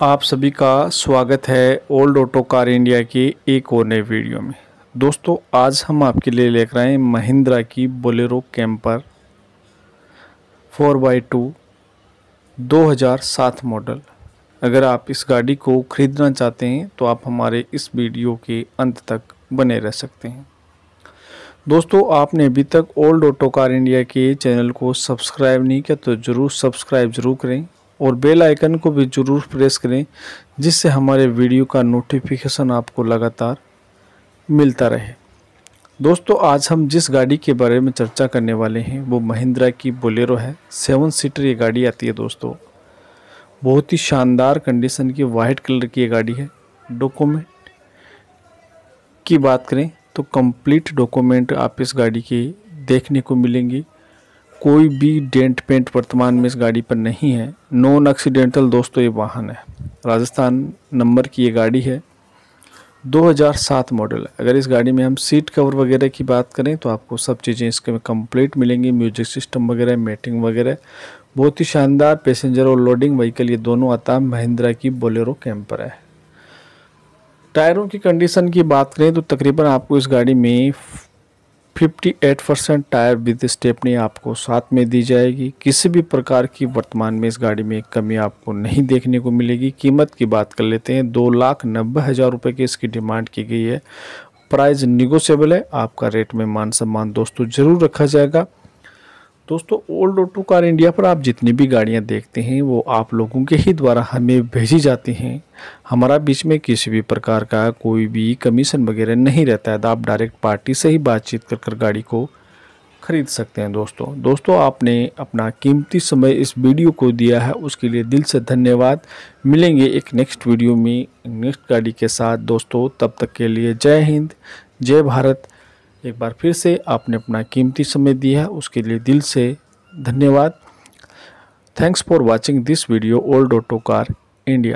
आप सभी का स्वागत है ओल्ड ऑटो कार इंडिया के एक और नए वीडियो में दोस्तों आज हम आपके लिए लेकर आए महिंद्रा की बोलेरो कैंपर 4 बाई टू दो मॉडल अगर आप इस गाड़ी को ख़रीदना चाहते हैं तो आप हमारे इस वीडियो के अंत तक बने रह सकते हैं दोस्तों आपने अभी तक ओल्ड ऑटो कार इंडिया के चैनल को सब्सक्राइब नहीं किया तो ज़रूर सब्सक्राइब ज़रूर करें और बेल आइकन को भी ज़रूर प्रेस करें जिससे हमारे वीडियो का नोटिफिकेशन आपको लगातार मिलता रहे दोस्तों आज हम जिस गाड़ी के बारे में चर्चा करने वाले हैं वो महिंद्रा की बोलेरो है सेवन सीटर ये गाड़ी आती है दोस्तों बहुत ही शानदार कंडीशन की वाइट कलर की ये गाड़ी है डॉक्यूमेंट की बात करें तो कंप्लीट डॉक्यूमेंट आप इस गाड़ी के देखने को मिलेंगी कोई भी डेंट पेंट वर्तमान में इस गाड़ी पर नहीं है नॉन एक्सीडेंटल दोस्तों ये वाहन है राजस्थान नंबर की ये गाड़ी है 2007 मॉडल है अगर इस गाड़ी में हम सीट कवर वगैरह की बात करें तो आपको सब चीज़ें इसके में कम्प्लीट मिलेंगी म्यूजिक सिस्टम वगैरह मेटिंग वगैरह बहुत ही शानदार पैसेंजर और लोडिंग व्हीकल ये दोनों आता महिंद्रा की बोलेरो कैंपर है टायरों की कंडीशन की बात करें तो तकरीबन आपको इस गाड़ी में 58 परसेंट टायर विद स्टेपनी आपको साथ में दी जाएगी किसी भी प्रकार की वर्तमान में इस गाड़ी में कमी आपको नहीं देखने को मिलेगी कीमत की बात कर लेते हैं दो लाख नब्बे हज़ार रुपये की इसकी डिमांड की गई है प्राइस निगोशियबल है आपका रेट में मान सम्मान दोस्तों ज़रूर रखा जाएगा दोस्तों ओल्ड ऑटो कार इंडिया पर आप जितनी भी गाड़ियां देखते हैं वो आप लोगों के ही द्वारा हमें भेजी जाती हैं हमारा बीच में किसी भी प्रकार का कोई भी कमीशन वगैरह नहीं रहता है तो आप डायरेक्ट पार्टी से ही बातचीत कर कर गाड़ी को खरीद सकते हैं दोस्तों दोस्तों आपने अपना कीमती समय इस वीडियो को दिया है उसके लिए दिल से धन्यवाद मिलेंगे एक नेक्स्ट वीडियो में नेक्स्ट गाड़ी के साथ दोस्तों तब तक के लिए जय हिंद जय भारत एक बार फिर से आपने अपना कीमती समय दिया उसके लिए दिल से धन्यवाद thanks for watching this video old auto car India